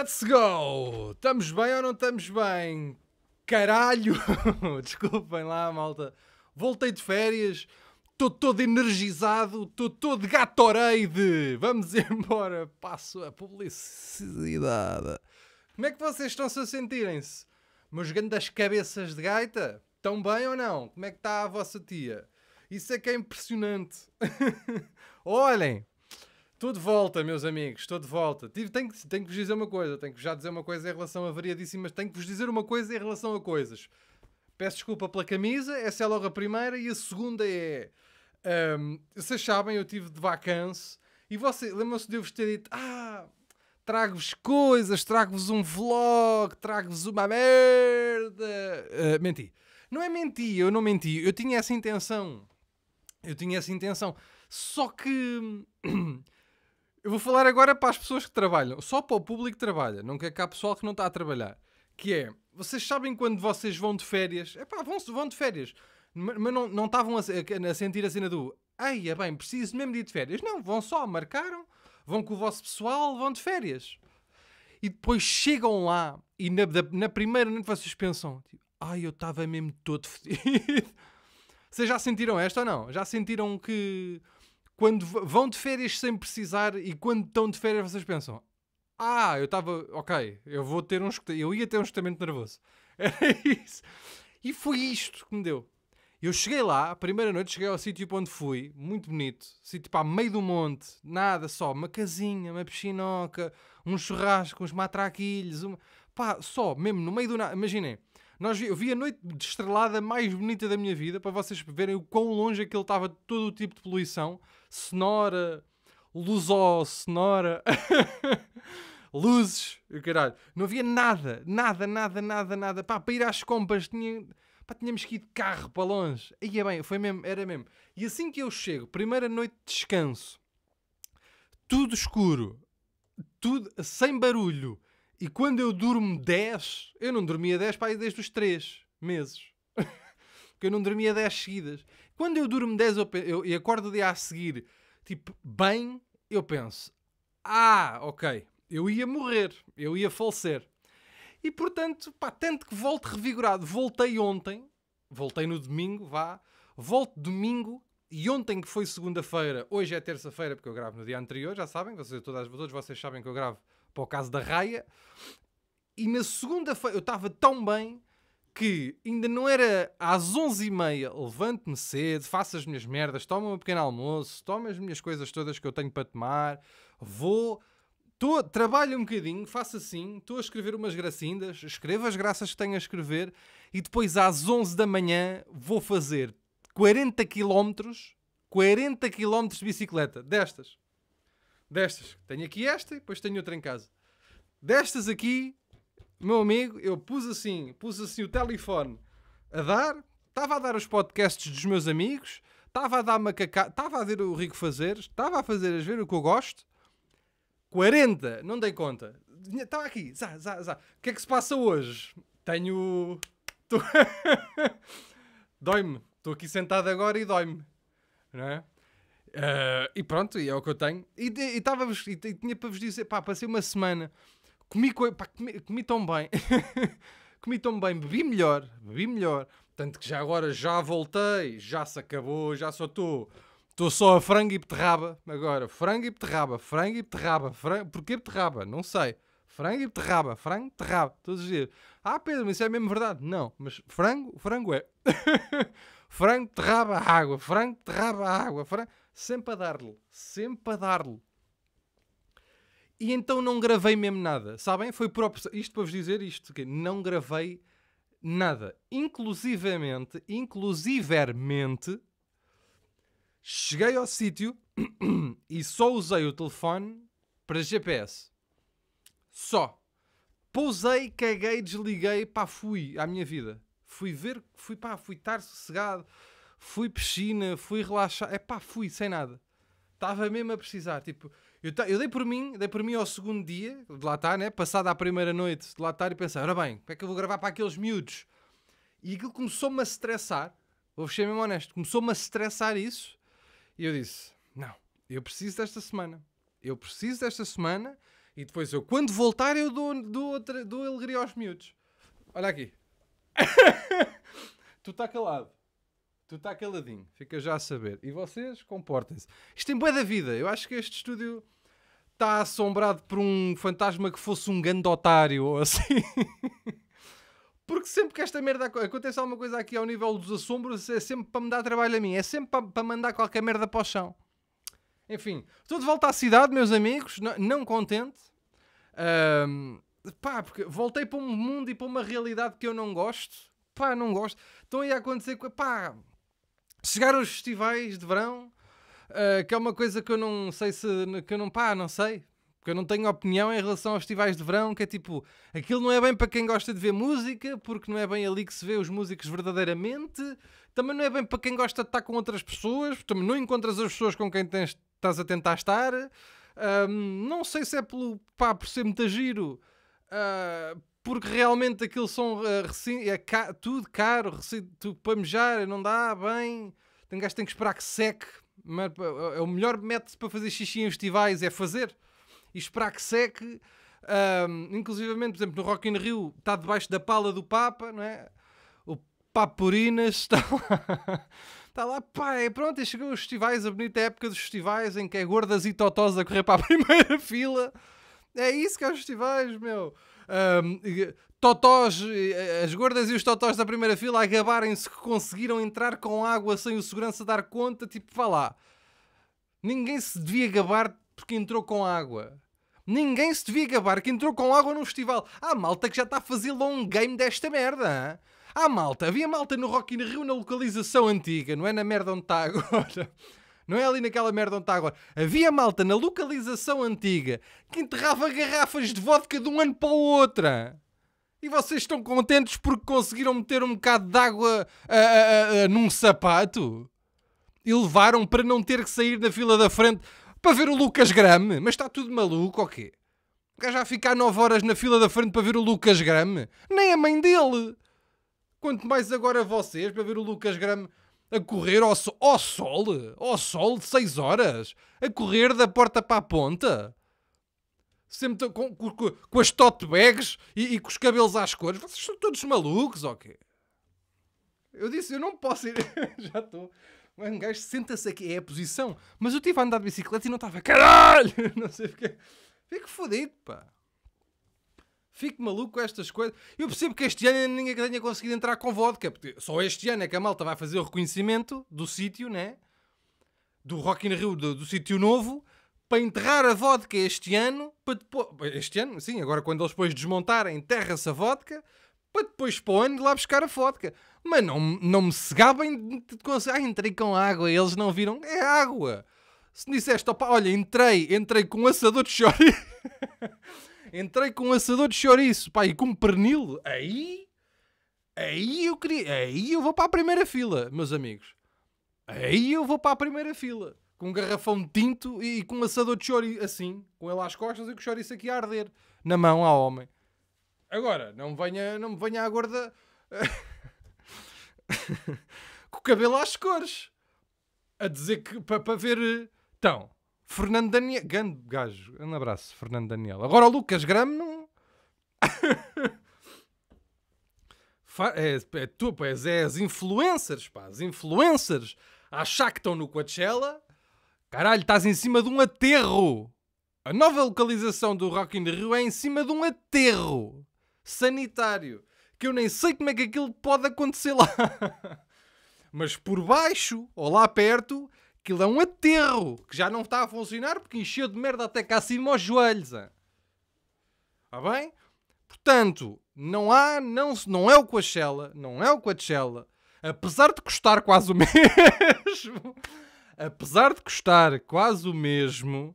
Let's go! Estamos bem ou não estamos bem? Caralho! Desculpem lá, malta. Voltei de férias, estou todo energizado, estou todo gatorade. Vamos embora, passo a publicidade. Como é que vocês estão-se a sentirem-se? Meus grandes cabeças de gaita? Estão bem ou não? Como é que está a vossa tia? Isso é que é impressionante. Olhem, Estou de volta, meus amigos, estou de volta. Tive, tenho, tenho que vos dizer uma coisa, tenho que já dizer uma coisa em relação a variadíssimas, tenho que vos dizer uma coisa em relação a coisas. Peço desculpa pela camisa, essa é logo a primeira e a segunda é. Um, vocês sabem, eu tive de vacance e você, lembram-se de eu vos ter dito: Ah, trago-vos coisas, trago-vos um vlog, trago-vos uma merda. Uh, menti. Não é menti, eu não menti, eu tinha essa intenção. Eu tinha essa intenção. Só que. Eu vou falar agora para as pessoas que trabalham, só para o público que trabalha, não quer cá pessoal que não está a trabalhar. Que é, vocês sabem quando vocês vão de férias? É pá, vão, vão de férias, mas não, não estavam a, a, sentir a cena do ai, é bem, preciso mesmo de ir de férias. Não, vão só, marcaram, vão com o vosso pessoal, vão de férias. E depois chegam lá e na, na primeira noite vocês pensam, tipo, ai, eu estava mesmo todo fedido. vocês já sentiram esta ou não? Já sentiram que quando vão de férias sem precisar e quando estão de férias vocês pensam: "Ah, eu estava, OK, eu vou ter um eu ia ter um escutamento nervoso". Era isso. E foi isto que me deu. Eu cheguei lá, a primeira noite, cheguei ao sítio onde fui, muito bonito, sítio para meio do monte, nada só, uma casinha, uma piscinoca, um churrasco, uns matraquilhos, uma... pá, só, mesmo no meio do nada. Imaginem, nós vi, eu vi a noite estrelada mais bonita da minha vida, para vocês verem o quão longe aquilo é estava de todo o tipo de poluição, sonora, luzó, sonora, luzes, caralho. Não havia nada, nada, nada, nada, nada. Pá, para ir às compras tinha... Pá, tínhamos que ir de carro para longe. Ia é bem, foi mesmo, era mesmo. E assim que eu chego, primeira noite de descanso, tudo escuro, tudo sem barulho, e quando eu durmo 10, eu não dormia 10 para aí desde os 3 meses. Porque eu não dormia 10 seguidas. Quando eu durmo 10 eu, eu, e acordo o dia a seguir, tipo, bem, eu penso: ah, ok, eu ia morrer, eu ia falecer. E portanto, pá, tanto que volto revigorado. Voltei ontem, voltei no domingo, vá, volto domingo e ontem que foi segunda-feira, hoje é terça-feira porque eu gravo no dia anterior, já sabem, vocês, todas, todos vocês sabem que eu gravo para o caso da raia. E na segunda-feira eu estava tão bem que ainda não era às 11h30, levanto-me cedo, faço as minhas merdas, tomo um pequeno almoço, tomo as minhas coisas todas que eu tenho para tomar, vou, tô, trabalho um bocadinho, faço assim, estou a escrever umas gracindas, escrevo as graças que tenho a escrever e depois às 11 da manhã vou fazer 40 km, 40 km de bicicleta, destas. Destas. Tenho aqui esta e depois tenho outra em casa. Destas aqui, meu amigo, eu pus assim, pus assim o telefone a dar, estava a dar os podcasts dos meus amigos, estava a dar macaca estava a ver o Rico fazer, estava a fazer as ver o que eu gosto. 40, não dei conta. Estava aqui, zá, zá, zá. O que é que se passa hoje? Tenho. Tô... dói-me. Estou aqui sentado agora e dói-me. Não é? Uh, e pronto, e é o que eu tenho. E, e, e, tava, e, e tinha para vos dizer, pá, passei uma semana, comi, pá, comi, comi tão bem, comi tão bem, bebi melhor, bebi melhor. Tanto que já agora já voltei, já se acabou, já só estou. Estou só a frango e beterraba agora. Frango e beterraba, frango e beterraba. Frango... Porquê beterraba? Não sei. Frango e beterraba, frango beterraba. Todos os dias. Ah, Pedro, mas isso é mesmo verdade. Não, mas frango, frango é. Franco derraba a água, Franco derraba a água, Franco... sempre a dar-lhe, sempre a dar-lhe. E então não gravei mesmo nada, sabem? Foi próprio, isto para vos dizer isto, que não gravei nada. Inclusivamente, inclusivermente, cheguei ao sítio e só usei o telefone para GPS. Só. Pousei, caguei, desliguei, pá, fui à minha vida. Fui ver, fui pá, fui estar sossegado, fui piscina, fui relaxar, é pá, fui sem nada. Estava mesmo a precisar, tipo, eu, eu, dei por mim, dei por mim ao segundo dia, de lá estar, né? Passada a primeira noite de lá estar e pensar, ora bem, como é que eu vou gravar para aqueles miúdos? E aquilo começou-me a estressar, vou ser mesmo honesto, começou-me a estressar isso. E eu disse, não, eu preciso desta semana, eu preciso desta semana e depois eu, quando voltar, eu dou, dou, outra, dou alegria aos miúdos. Olha aqui. tu está calado. Tu está caladinho. Fica já a saber. E vocês, comportem-se. Isto tem boa da vida. Eu acho que este estúdio está assombrado por um fantasma que fosse um gandotário ou assim. Porque sempre que esta merda acontece alguma coisa aqui ao nível dos assombros, é sempre para me dar trabalho a mim. É sempre para, para mandar qualquer merda para o chão. Enfim, estou de volta à cidade, meus amigos, não, não contente. Um, pá, porque voltei para um mundo e para uma realidade que eu não gosto, pá, não gosto. Estão aí a acontecer, pá, chegaram os festivais de verão, uh, que é uma coisa que eu não sei se, que eu não, pá, não sei. Porque eu não tenho opinião em relação aos festivais de verão, que é tipo, aquilo não é bem para quem gosta de ver música, porque não é bem ali que se vê os músicos verdadeiramente. Também não é bem para quem gosta de estar com outras pessoas, porque também não encontras as pessoas com quem tens, estás a tentar estar. Um, não sei se é pelo, pá, por ser muito giro, Uh, porque realmente aquilo são uh, é ca... tudo caro, recin... para mejar não dá bem. Tem gajo tem que esperar que seque. Mas, ah, é o melhor método para fazer xixi em festivais é fazer e esperar que seque. inclusive por exemplo, no Rock in Rio está debaixo da pala do Papa, não é? O Papurinas está lá. está lá, pá, é pronto, e é, chegou aos festivais, a bonita época dos festivais em que é gordas e totosas a correr para a primeira fila. É isso que é os festivais, meu. Um, eh, totós, eh, as gordas e os totós da primeira fila agabarem-se que conseguiram entrar com água sem o segurança dar conta. Tipo, vá lá. Ninguém se devia gabar porque entrou com água. Ninguém se devia gabar que entrou com água num festival. Há malta que já está a fazer long game desta merda. Hein? Há malta. Havia malta no Rock in Rio na localização antiga, não é na merda onde está agora. Não é ali naquela merda onde está agora. Havia malta na localização antiga que enterrava garrafas de vodka de um ano para o outro. E vocês estão contentes porque conseguiram meter um bocado de água ah, ah, ah, num sapato? E levaram para não ter que sair da fila da frente para ver o Lucas Grame? Mas está tudo maluco ou quê? O gajo a ficar 9 horas na fila da frente para ver o Lucas Grame? Nem a mãe dele! Quanto mais agora vocês para ver o Lucas Grame a correr ao, so ao sol, ao sol de 6 horas, a correr da porta para a ponta. Sempre com, com, com as tote bags e, e, com os cabelos às cores. Vocês são todos malucos, ok? Eu disse, eu não posso ir. Já estou. Um gajo senta-se aqui, é a posição. Mas eu estive a andar de bicicleta e não estava. Caralho! Não sei o que. Fico fodido, pá. Fico maluco com estas coisas. Eu percebo que este ano ninguém tenha conseguido entrar com vodka, porque só este ano é que a malta vai fazer o reconhecimento do sítio, né? Do Rock in Rio, do, do sítio novo, para enterrar a vodka este ano, para depois... Este ano, sim, agora quando eles depois desmontarem, enterra-se a vodka, para depois para o ano de lá buscar a vodka. Mas não, não me cegavam de conseguir... Ah, entrei com água, eles não viram. É água! Se me disseste, opa, olha, entrei, entrei com um assador de chori... entrei com um assador de chouriço, pá, e com um pernil, aí, aí eu queria, aí eu vou para a primeira fila, meus amigos. Aí eu vou para a primeira fila, com um garrafão de tinto e com um assador de chouriço, assim, com ele às costas e com o chouriço aqui a arder, na mão ao homem. Agora, não me venha, não me venha à com o cabelo às cores a dizer que para pa ver. Então, Fernando Daniel. Grande gajo. Um abraço, Fernando Daniel. Agora o Lucas Gramo não. é, é, tu, pois é, as influencers, pá, as influencers a achar que estão no Coachella. Caralho, estás em cima de um aterro. A nova localização do Rock in Rio é em cima de um aterro sanitário. Que eu nem sei como é que aquilo pode acontecer lá. Mas por baixo, ou lá perto, Aquilo é um aterro que já não está a funcionar porque encheu de merda até cá acima aos joelhos. Está bem? Portanto, não há, não, não é o Coachella, não é o Coachella, apesar de custar quase o mesmo, apesar de custar quase o mesmo,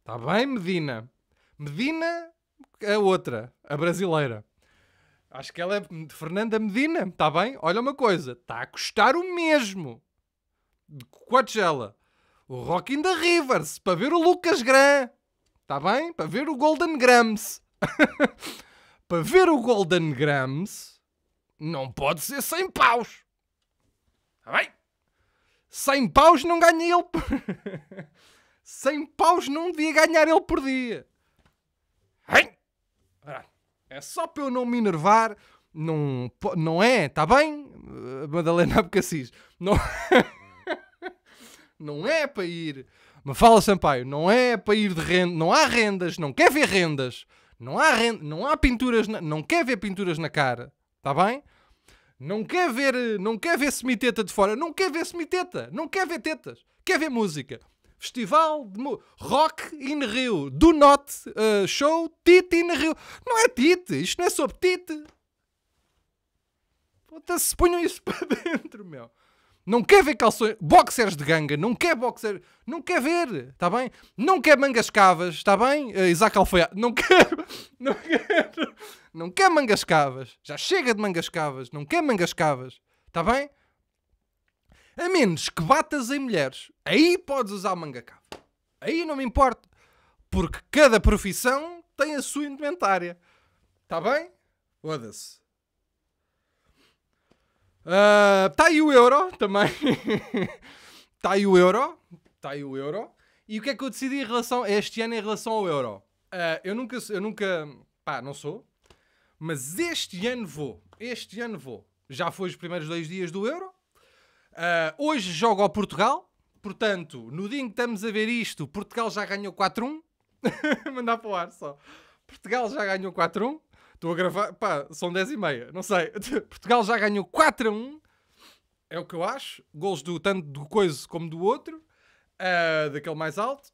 está bem, Medina? Medina, a outra, a brasileira. Acho que ela é de Fernanda Medina, está bem? Olha uma coisa, está a custar o mesmo de Coachella, o Rock in the Rivers, para ver o Lucas Gran, está bem? Para ver o Golden Grams. para ver o Golden Grams, não pode ser 100 paus. Está bem? 100 paus não ganha ele. sem 100 paus não devia ganhar ele por dia. Hein? É só para eu não me enervar. Não, não é, está bem, eh, Madalena Abcacis? Não... não é para ir. Me fala Sampaio, não é para ir de renda, não há rendas, não quer ver rendas, não há, não há pinturas, na, não quer ver pinturas na cara, está bem? Não quer ver, não quer ver semiteta de fora, não quer ver semiteta, não quer ver tetas, quer ver música. Festival de Rock in Rio, Do Not uh, Show, Tite in Rio. Não é Tite, isto não é sobre Tite. Puta, se ponham isso para dentro, meu. Não quer ver calções, boxers de ganga, não quer boxer, não quer ver, está bem? Não quer mangas cavas, está bem? Uh, Isaac Alfaiate, não quer, não quer, não quer mangas cavas, já chega de mangas cavas, não quer mangas cavas, está bem? A menos que batas em mulheres, aí podes usar manga cava. Aí não me importa, porque cada profissão tem a sua indumentária, está bem? Foda-se. Uh, tá aí o euro também. tá aí o euro. Tá aí o euro. E o que é que eu decidi em relação, este ano em relação ao euro? Uh, eu nunca, eu nunca, pá, não sou. Mas este ano vou. Este ano vou. Já foi os primeiros dois dias do euro. Uh, hoje jogo ao Portugal. Portanto, no dia em que estamos a ver isto, Portugal já ganhou 4-1. Mandar para o ar só. Portugal já ganhou 4-1. Estou a gravar, pá, são 10 e meia, não sei. Portugal já ganhou 4 a 1, é o que eu acho. Gols do, tanto do coiso como do outro, uh, daquele mais alto.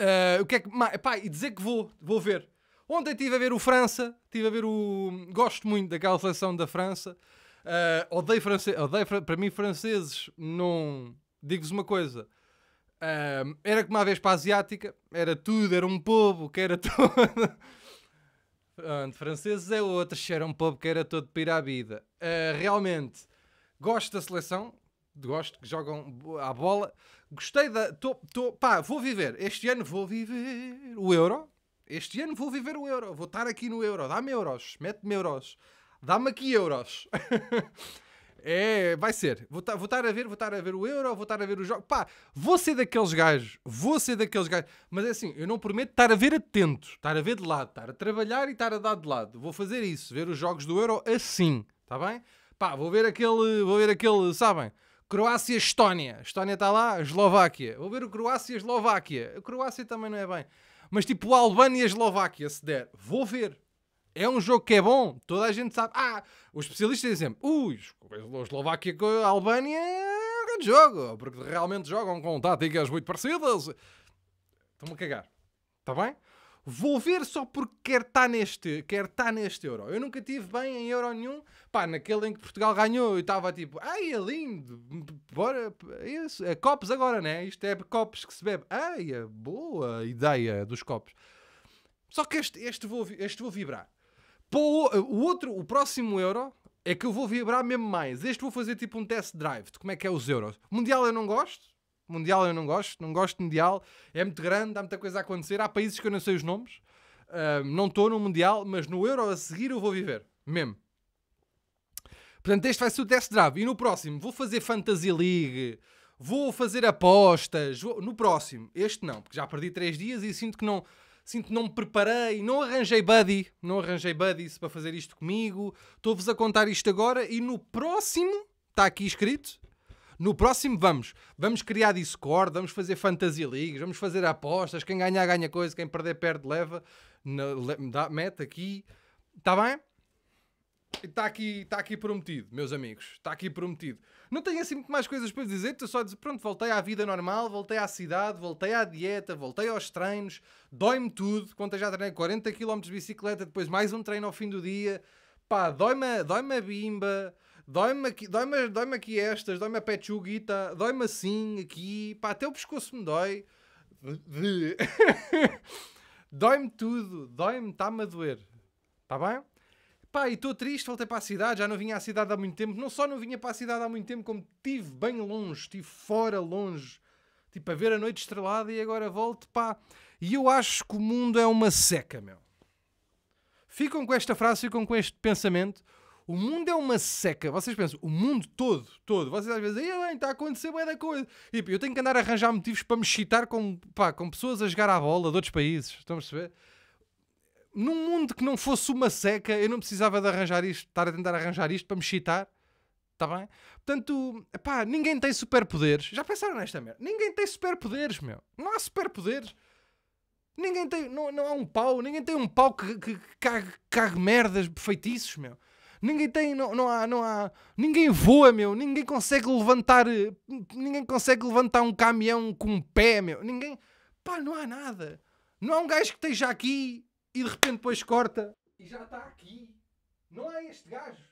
Uh, o que é que. Pá, e dizer que vou, vou ver. Ontem estive a ver o França, estive a ver o. Gosto muito daquela seleção da França. Uh, odeio francês, odeio, para mim, franceses não. Digo-vos uma coisa. Uh, era como uma vez para a Asiática, era tudo, era um povo que era todo. Pronto, franceses é outro, era um povo que era todo para a vida. Uh, realmente, gosto da seleção, gosto que jogam à bola. Gostei da. Tô, tô, pá, vou viver. Este ano vou viver o euro. Este ano vou viver o euro. Vou estar aqui no euro. Dá-me euros, mete-me euros. Dá-me aqui euros. É, vai ser. Vou estar a ver, vou estar a ver o Euro, vou estar a ver os jogos. Pá, vou ser daqueles gajos, vou ser daqueles gajos. Mas é assim, eu não prometo estar a ver atento, estar a ver de lado, estar a trabalhar e estar a dar de lado. Vou fazer isso, ver os jogos do Euro assim, está bem? Pá, vou ver aquele, vou ver aquele, sabem? Croácia-Estónia. Estónia está lá, Eslováquia. Vou ver o Croácia-Eslováquia. A Croácia também não é bem. Mas tipo Albânia-Eslováquia, se der, vou ver. É um jogo que é bom, toda a gente sabe. Ah, os especialistas dizem, ui, a Eslováquia com a Albânia é um grande jogo, porque realmente jogam com táticas muito parecidas. Estão-me a cagar. Está bem? Vou ver só porque quer estar tá neste, quer tá neste euro. Eu nunca tive bem em euro nenhum. Pá, naquele em que Portugal ganhou, eu estava tipo, ai, é lindo, bora, isso, é copos agora, né? Isto é copos que se bebe. Ai, é boa ideia dos copos. Só que este, este, vou, este vou vibrar o outro, o próximo euro é que eu vou vibrar mesmo mais. Este vou fazer tipo um test drive de como é que é os euros. Mundial eu não gosto. Mundial eu não gosto. Não gosto de mundial. É muito grande, há muita coisa a acontecer. Há países que eu não sei os nomes. Uh, não estou no mundial, mas no euro a seguir eu vou viver. Mesmo. Portanto, este vai ser o test drive. E no próximo vou fazer Fantasy League. Vou fazer apostas. Vou... No próximo. Este não, porque já perdi 3 dias e sinto que não sinto que não me preparei, não arranjei buddy, não arranjei buddies para fazer isto comigo, estou-vos a contar isto agora e no próximo, está aqui escrito, no próximo vamos. Vamos criar Discord, vamos fazer Fantasy Leagues, vamos fazer apostas, quem ganhar ganha coisa, quem perder perde leva, na, mete aqui, está bem? Está aqui, está aqui prometido, meus amigos. Está aqui prometido. Não tenho assim muito mais coisas para dizer. Estou só a dizer, pronto, voltei à vida normal, voltei à cidade, voltei à dieta, voltei aos treinos. Dói-me tudo. Quanto já treinei 40 km de bicicleta, depois mais um treino ao fim do dia. Pá, dói-me dói a bimba, dói-me aqui, dói -me, dói -me aqui estas, dói-me a pechuguita, dói-me assim, aqui. Pá, até o pescoço me dói. dói-me tudo, dói-me, está-me a doer. Está bem? Pá, e estou triste, voltei para a cidade, já não vinha à cidade há muito tempo. Não só não vinha para a cidade há muito tempo, como estive bem longe, estive fora longe. Tipo, a ver a noite estrelada e agora volto, pá. E eu acho que o mundo é uma seca, meu. Ficam com esta frase, ficam com este pensamento. O mundo é uma seca. Vocês pensam, o mundo todo, todo. Vocês às vezes dizem, bem, está a acontecer bué da coisa. E tipo, eu tenho que andar a arranjar motivos para me chitar com, pá, com pessoas a jogar à bola de outros países. Estão a perceber? num mundo que não fosse uma seca, eu não precisava de arranjar isto, estar a tentar arranjar isto para me chitar. Está bem? Portanto, pá, ninguém tem superpoderes. Já pensaram nesta merda? Ninguém tem superpoderes, meu. Não há superpoderes. Ninguém tem. Não, não há um pau. Ninguém tem um pau que, que, que cague, cague merdas, feitiços, meu. Ninguém tem. Não, não há. Não há ninguém voa, meu. Ninguém consegue levantar. Ninguém consegue levantar um caminhão com um pé, meu. Ninguém. Pá, não há nada. Não há um gajo que esteja aqui e de repente depois corta e já está aqui. Não há este gajo.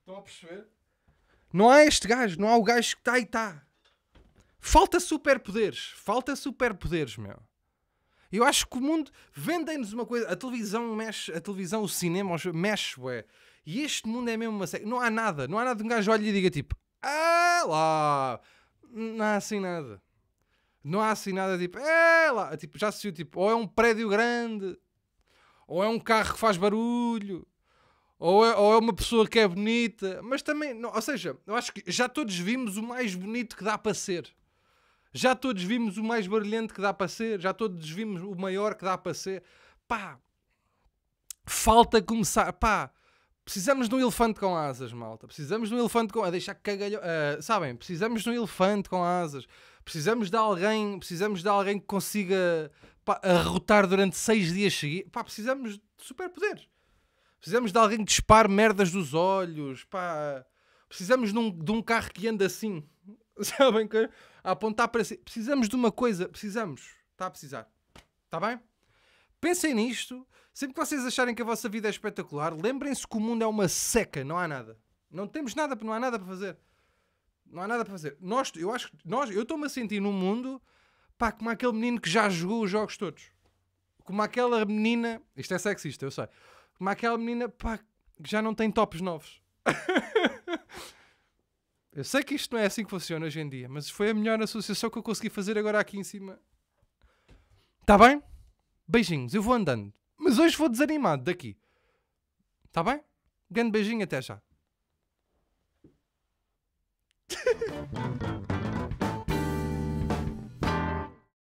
Estão a perceber? Não há este gajo, não há o gajo que está e está. Falta superpoderes, falta superpoderes, meu. Eu acho que o mundo vendem-nos uma coisa. A televisão mexe, a televisão, o cinema mexe, ué. E este mundo é mesmo uma série. Não há nada, não há nada de um gajo olha e diga tipo, ah lá, não há assim nada. Não há assim nada tipo, é lá. Tipo, já se viu, tipo, ou é um prédio grande, ou é um carro que faz barulho, ou é, ou é uma pessoa que é bonita, mas também, não, ou seja, eu acho que já todos vimos o mais bonito que dá para ser. Já todos vimos o mais brilhante que dá para ser, já todos vimos o maior que dá para ser. Pá, falta começar. Pá, precisamos de um elefante com asas, malta. Precisamos de um elefante com. deixar cagalho. Uh, sabem, precisamos de um elefante com asas. Precisamos de alguém. Precisamos de alguém que consiga a rotar durante seis dias seguidos. Pá, precisamos de superpoderes. Precisamos de alguém que dispare merdas dos olhos. Pá, precisamos de um, de um carro que anda assim. Sabem? A apontar para si. Precisamos de uma coisa. Precisamos. Está a precisar. Está bem? Pensem nisto. Sempre que vocês acharem que a vossa vida é espetacular, lembrem-se que o mundo é uma seca. Não há nada. Não temos nada, não há nada para fazer. Não há nada para fazer. Nós, eu acho que nós, eu estou-me a sentir num mundo Pá, como aquele menino que já jogou os jogos todos. Como aquela menina. Isto é sexista, eu sei. Como aquela menina, pá, que já não tem tops novos. eu sei que isto não é assim que funciona hoje em dia, mas foi a melhor associação que eu consegui fazer agora aqui em cima. Está bem? Beijinhos, eu vou andando. Mas hoje vou desanimado daqui. Está bem? Grande beijinho, até já.